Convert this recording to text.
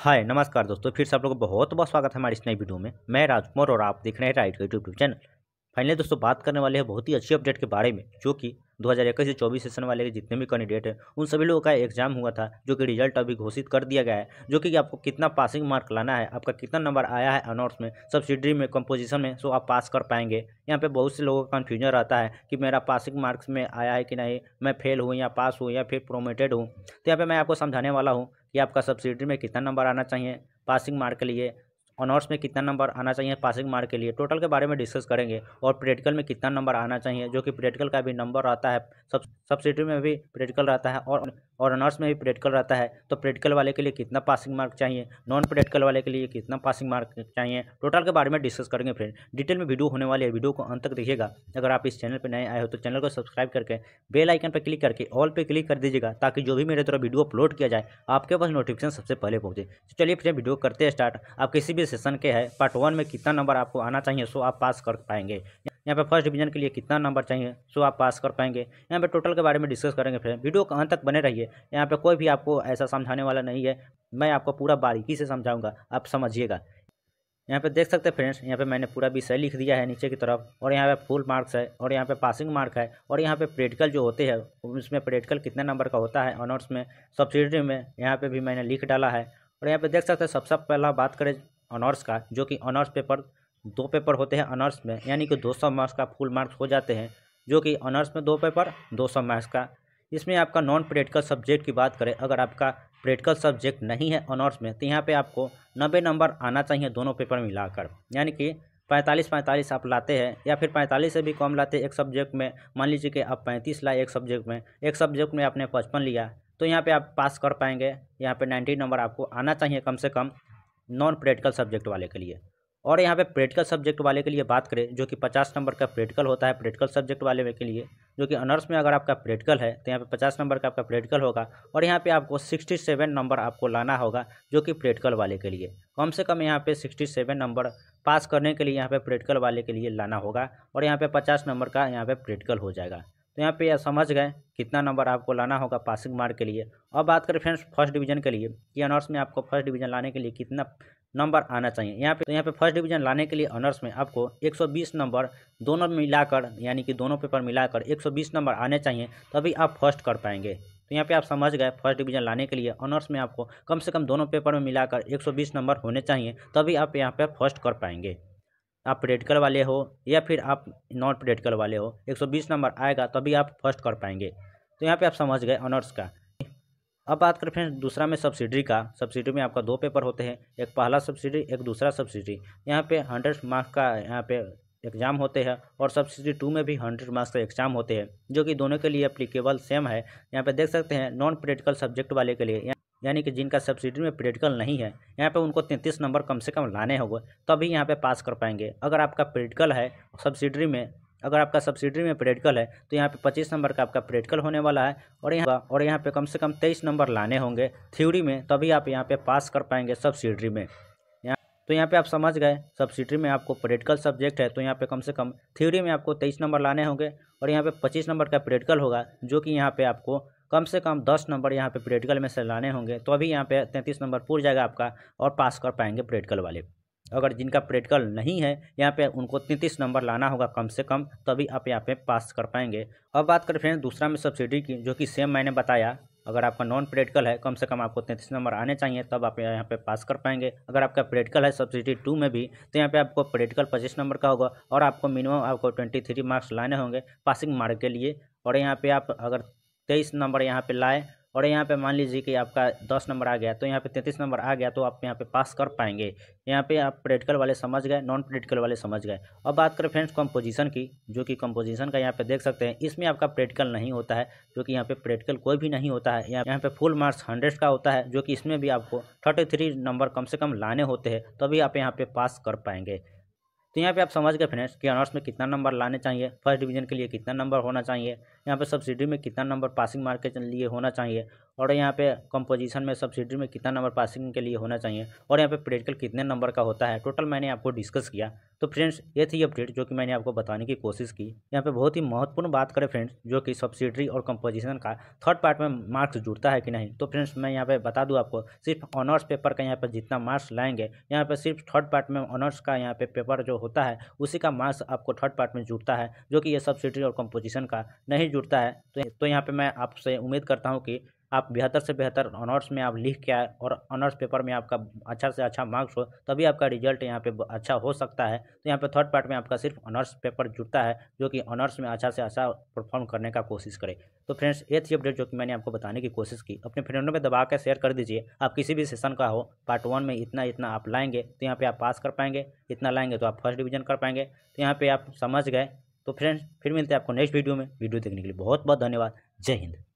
हाय नमस्कार दोस्तों फिर से आप लोगों का बहुत बहुत स्वागत है हमारे इस नई वीडियो में मैं राजकुमार और आप देख रहे हैं राइट का यूट्यूब चैनल फाइनली दोस्तों बात करने वाले हैं बहुत ही अच्छी अपडेट के बारे में जो कि 2021 से 24 सेशन वाले के जितने भी कैंडिडेट हैं उन सभी लोगों का एग्जाम हुआ था जो कि रिजल्ट अभी घोषित कर दिया गया है जो कि आपको कितना पासिंग मार्क लाना है आपका कितना नंबर आया है अनॉर्स में सब्सिडी में कंपोजिशन में सो आप पास कर पाएंगे यहाँ पे बहुत से लोगों का कन्फ्यूजन रहता है कि मेरा पासिंग मार्क्स में आया है कि नहीं मैं फेल हूँ या पास हूँ या फिर प्रोमेटेड हूँ तो यहाँ पर मैं आपको समझाने वाला हूँ कि आपका सब्सिडी में कितना नंबर आना चाहिए पासिंग मार्क के लिए ऑनर्स में कितना नंबर आना चाहिए पासिंग मार्क के लिए टोटल के बारे में डिस्कस करेंगे और प्रैक्टिकल में कितना नंबर आना चाहिए जो कि प्रैक्टिकल का भी नंबर रहता है सब सब्सिडी में भी प्रैक्टिकल रहता है और और ऑनर्स में भी प्रैक्टिकल रहता है तो प्रैक्टिकल वाले के लिए कितना पासिंग मार्क चाहिए नॉन प्रैक्टिकल वाले के लिए कितना पासिंग मार्क चाहिए टोटल के बारे में डिस्कस करेंगे फ्रेंड डिटेल में वीडियो होने वाले है वीडियो को अंत तक देखिएगा अगर आप इस चैनल पर नए आए हो तो चैनल को सब्सक्राइब करके बेल आइकन पर क्लिक करके ऑल पर क्लिक कर दीजिएगा ताकि जो भी मेरे द्वारा वीडियो अपलोड किया जाए आपके पास नोटिफिकेशन सबसे पहले पहुँचे तो चलिए फ्रेंड वीडियो करते स्टार्ट आप किसी भी सेशन के है पार्ट वन में कितना नंबर आपको आना चाहिए सो आप पास कर पाएंगे यहाँ पे फर्स्ट डिवीजन के लिए कितना नंबर चाहिए सो आप पास कर पाएंगे यहाँ पे टोटल के बारे में डिस्कस करेंगे फ्रेंड वीडियो कहाँ तक बने रहिए यहाँ पे कोई भी आपको ऐसा समझाने वाला नहीं है मैं आपको पूरा बारीकी से समझाऊंगा आप समझिएगा यहाँ पे देख सकते हैं फ्रेंड्स यहाँ पे मैंने पूरा विषय लिख दिया है नीचे की तरफ और यहाँ पे फुल मार्क्स है और यहाँ पे पासिंग मार्क है और यहाँ पे प्रैक्टिकल जो होते हैं उसमें प्रैक्टिकल कितने नंबर का होता है ऑनर्स में सब्सिडी में यहाँ पे भी मैंने लिख डाला है और यहाँ पे देख सकते हैं सबसे सब पहला बात करें ऑनर्स का जो कि ऑनर्स पेपर दो पेपर होते हैं अनर्स में यानी कि 200 मार्क्स का फुल मार्क्स हो जाते हैं जो कि अनर्स में दो पेपर 200 मार्क्स का इसमें आपका नॉन प्रैक्टिकल सब्जेक्ट की बात करें अगर आपका प्रैक्टिकल सब्जेक्ट नहीं है ऑनर्स में तो यहाँ पे आपको नब्बे नंबर आना चाहिए दोनों पेपर मिलाकर यानी कि पैंतालीस पैंतालीस आप लाते हैं या फिर पैंतालीस से भी कम लाते हैं एक सब्जेक्ट में मान लीजिए कि आप पैंतीस लाए एक सब्जेक्ट में एक सब्जेक्ट में आपने पचपन लिया तो यहाँ पे आप पास कर पाएंगे यहाँ पे नाइन्टी नंबर आपको आना चाहिए कम से कम नॉन प्रैक्टिकल सब्जेक्ट वाले के लिए और यहाँ पे प्रैक्टिकल सब्जेक्ट वाले के लिए बात करें जो कि पचास नंबर का प्रैक्टिकल होता है प्रैक्टिकल सब्जेक्ट वाले के लिए जो कि अनर्स में अगर आपका प्रैक्टिकल है तो यहाँ पे पचास नंबर का आपका प्रैक्टिकल होगा और यहाँ पे आपको सिक्सटी सेवन नंबर आपको लाना होगा जो कि प्रैक्टिकल वाले के लिए कम से कम यहाँ पर सिक्सटी सेवन नंबर पास करने के लिए यहाँ पर प्रैक्टिकल वाले के लिए लाना होगा और यहाँ पर पचास नंबर का यहाँ पर प्रैक्टिकल हो जाएगा तो यहाँ पे समझ गए कितना नंबर आपको लाना होगा पासिंग मार्क के लिए अब बात करें फ्रेंड्स फर्स्ट डिवीजन के लिए कि अनर्स में आपको फर्स्ट डिवीजन लाने के लिए कितना नंबर आना चाहिए यहाँ पे तो यहाँ पे फर्स्ट डिवीजन लाने के लिए ऑनर्स में आपको 120 नंबर दोनों मिलाकर यानी कि दोनों पेपर मिलाकर 120 नंबर आने चाहिए तभी आप फर्स्ट कर पाएंगे तो यहाँ पे आप समझ गए फर्स्ट डिवीजन लाने के लिए ऑनर्स में आपको कम से कम दोनों पेपर में मिलाकर एक नंबर होने चाहिए तभी आप यहाँ पर फर्स्ट कर पाएंगे आप प्रेडिकल वाले हो या फिर आप नॉन प्रेडिकल वाले हो एक नंबर आएगा तभी आप फर्स्ट कर पाएंगे तो यहाँ पर आप समझ गए ऑनर्स का अब बात करें फ्रेंड्स दूसरा में सब्सिडी का सब्सिडी में आपका दो पेपर होते हैं एक पहला सब्सिडी एक दूसरा सब्सिडी यहाँ पे हंड्रेड मार्क्स का यहाँ पे एग्ज़ाम होते हैं और सब्सिडी टू में भी हंड्रेड मार्क्स का एग्जाम होते हैं जो कि दोनों के लिए अप्लीकेबल सेम है यहाँ पे देख सकते हैं नॉन प्रैक्टिकल सब्जेक्ट वाले के लिए यानी कि जिनका सब्सिडी में प्रैक्टिकल नहीं है यहाँ पे उनको तैंतीस नंबर कम से कम लाने होंगे तभी यहाँ पे पास कर पाएंगे अगर आपका प्रैक्टिकल है सब्सिडी में अगर आपका सब्सिडी में प्रेडिकल है तो यहाँ पे 25 नंबर का आपका प्रेडिकल होने वाला है और यहाँ और यहाँ पे कम से कम 23 नंबर लाने होंगे थ्योरी में तभी आप यहाँ पे पास कर पाएंगे सब्सिडी में यहाँ तो यहाँ पे आप समझ गए सब्सिडी में आपको प्रेडिकल सब्जेक्ट है तो यहाँ पे कम से कम थ्योरी में आपको तेईस नंबर लाने होंगे और यहाँ पर पच्चीस नंबर का प्रेडिकल होगा जो कि यहाँ पर आपको कम से कम दस नंबर यहाँ पर प्रेडिकल में से लाने होंगे तो अभी यहाँ पे तैंतीस नंबर पूर जाएगा आपका और पास कर पाएंगे प्रेडिकल वाले अगर जिनका प्रैक्टिकल नहीं है यहाँ पे उनको तैंतीस नंबर लाना होगा कम से कम तभी आप यहाँ पे पास कर पाएंगे अब बात करें फ्रेंड दूसरा में सब्सिडी की जो कि सेम मैंने बताया अगर आपका नॉन प्रैक्टिकल है कम से कम आपको तैंतीस नंबर आने चाहिए तब आप यहाँ पे पास कर पाएंगे अगर आपका प्रैक्टिकल है सब्सिडी टू में भी तो यहाँ पे आपको प्रैक्टिकल पच्चीस नंबर का होगा और आपको मिनिमम आपको ट्वेंटी थ्री मार्क्स लाने होंगे पासिंग मार्क के लिए और यहाँ पे आप अगर तेईस नंबर यहाँ पे लाए और यहाँ पे मान लीजिए कि आपका दस नंबर आ गया तो यहाँ पे तैंतीस नंबर आ गया तो आप यहाँ पे पास कर पाएंगे यहाँ पे आप प्रैक्टिकल वाले समझ गए नॉन प्रैक्टिकल वाले समझ गए अब बात करें फ्रेंड्स कंपोजिशन की जो कि कंपोजिशन का यहाँ पे देख सकते हैं इसमें आपका प्रैक्टिकल नहीं होता है जो कि यहाँ पे प्रैक्टिकल कोई भी नहीं होता है यहाँ पे फुल मार्क्स हंड्रेड का होता है जो कि इसमें भी आपको थर्टी थ्री नंबर कम से कम लाने होते हैं तभी आप यहाँ पे पास कर पाएंगे तो यहाँ पे आप समझ गए फ्रेंड्स कि ऑनर्स में कितना नंबर लाने चाहिए फर्स्ट डिवीजन के लिए कितना नंबर होना चाहिए यहाँ पे सब्सिडी में कितना नंबर पासिंग मार्क के लिए होना चाहिए और यहाँ पे कंपोजिशन में सब्सिडी में कितना नंबर पासिंग के लिए होना चाहिए और यहाँ पे प्रैक्टिकल कितने नंबर का होता है टोटल मैंने आपको डिस्कस किया तो फ्रेंड्स ये थी अपडेट जो कि मैंने आपको बताने की कोशिश की यहाँ पे बहुत ही महत्वपूर्ण बात करें फ्रेंड्स जो कि सब्सिडरी और कंपोजिशन का थर्ड पार्ट में मार्क्स जुड़ता है कि नहीं तो फ्रेंड्स मैं यहाँ पे बता दूँ आपको सिर्फ ऑनर्स पेपर का यहाँ पर जितना मार्क्स लाएंगे यहाँ पर सिर्फ थर्ड पार्ट में ऑनर्स का यहाँ पे पेपर जो होता है उसी का मार्क्स आपको थर्ड पार्ट में जुड़ता है जो कि ये सब्सिडरी और कंपोजिशन का नहीं जुड़ता है तो, तो यहाँ पर मैं आपसे उम्मीद करता हूँ कि आप बेहतर से बेहतर ऑनर्स में आप लिख के आए और ऑनर्स पेपर में आपका अच्छा से अच्छा मार्क्स हो तभी आपका रिजल्ट यहाँ पे अच्छा हो सकता है तो यहाँ पे थर्ड पार्ट में आपका सिर्फ ऑनर्स पेपर जुड़ता है जो कि ऑनर्स में अच्छा से अच्छा परफॉर्म करने का कोशिश करे तो फ्रेंड्स ये थी अपडेट जो कि मैंने आपको बताने की कोशिश की अपने फ्रेंडों में दबा के शेयर कर दीजिए आप किसी भी सेशन का हो पार्ट वन में इतना इतना आप लाएंगे तो यहाँ पर आप पास कर पाएंगे इतना लाएंगे तो आप फर्स्ट डिवीजन कर पाएंगे तो यहाँ पर आप समझ गए तो फ्रेंड्स फिर मिलते हैं आपको नेक्स्ट वीडियो में वीडियो देखने के लिए बहुत बहुत धन्यवाद जय हिंद